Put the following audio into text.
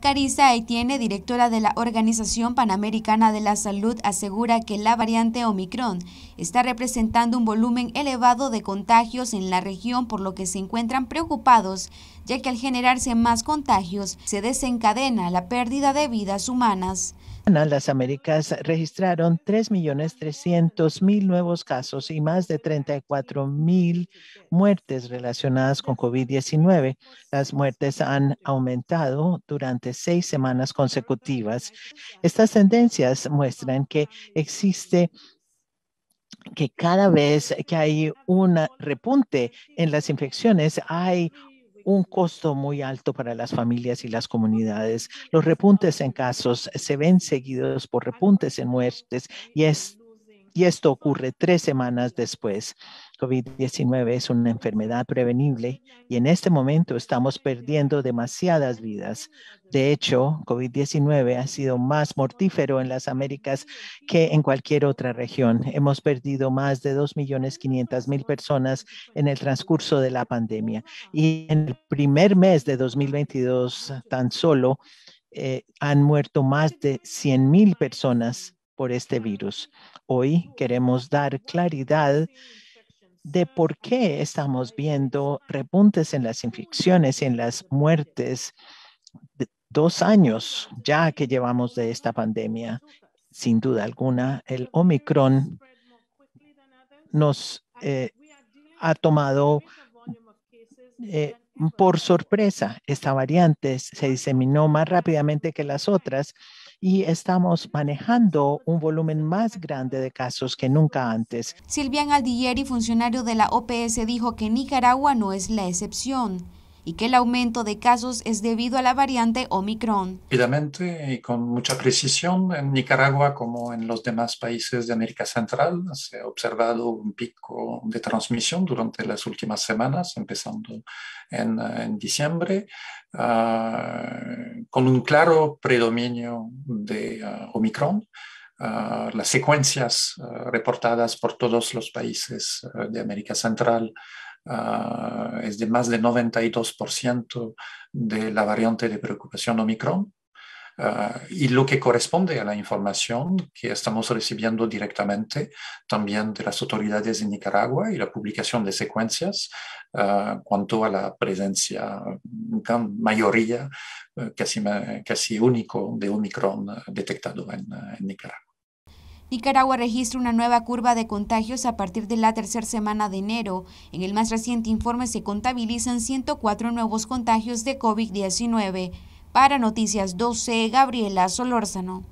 Carissa Aitiene, directora de la Organización Panamericana de la Salud, asegura que la variante Omicron está representando un volumen elevado de contagios en la región, por lo que se encuentran preocupados, ya que al generarse más contagios se desencadena la pérdida de vidas humanas las Américas registraron 3.300.000 nuevos casos y más de 34.000 muertes relacionadas con COVID-19. Las muertes han aumentado durante seis semanas consecutivas. Estas tendencias muestran que existe que cada vez que hay un repunte en las infecciones, hay un costo muy alto para las familias y las comunidades. Los repuntes en casos se ven seguidos por repuntes en muertes y es y esto ocurre tres semanas después. COVID-19 es una enfermedad prevenible y en este momento estamos perdiendo demasiadas vidas. De hecho, COVID-19 ha sido más mortífero en las Américas que en cualquier otra región. Hemos perdido más de 2.500.000 personas en el transcurso de la pandemia. Y en el primer mes de 2022, tan solo, eh, han muerto más de 100.000 personas por este virus. Hoy queremos dar claridad de por qué estamos viendo repuntes en las infecciones y en las muertes dos años ya que llevamos de esta pandemia. Sin duda alguna, el Omicron nos eh, ha tomado eh, por sorpresa. Esta variante se diseminó más rápidamente que las otras y estamos manejando un volumen más grande de casos que nunca antes. Silvian Aldieri, funcionario de la OPS, dijo que Nicaragua no es la excepción y que el aumento de casos es debido a la variante Omicron. Rápidamente y con mucha precisión, en Nicaragua como en los demás países de América Central se ha observado un pico de transmisión durante las últimas semanas, empezando en, diciembre, ah, con un claro predominio de ah, Omicron. Ah, las secuencias reportadas por todos los países de América Central Ah, es de más del 92% de la variante de preocupación Omicron. Ah, y lo que corresponde a la información que estamos recibiendo directamente también de las autoridades de Nicaragua y la publicación de secuencias ah, cuanto a la presencia, gran mayoría, casi, casi único de Omicron detectado en Nicaragua. Nicaragua registra una nueva curva de contagios a partir de la tercera semana de enero. En el más reciente informe se contabilizan 104 nuevos contagios de COVID-19. Para Noticias 12, Gabriela Solórzano.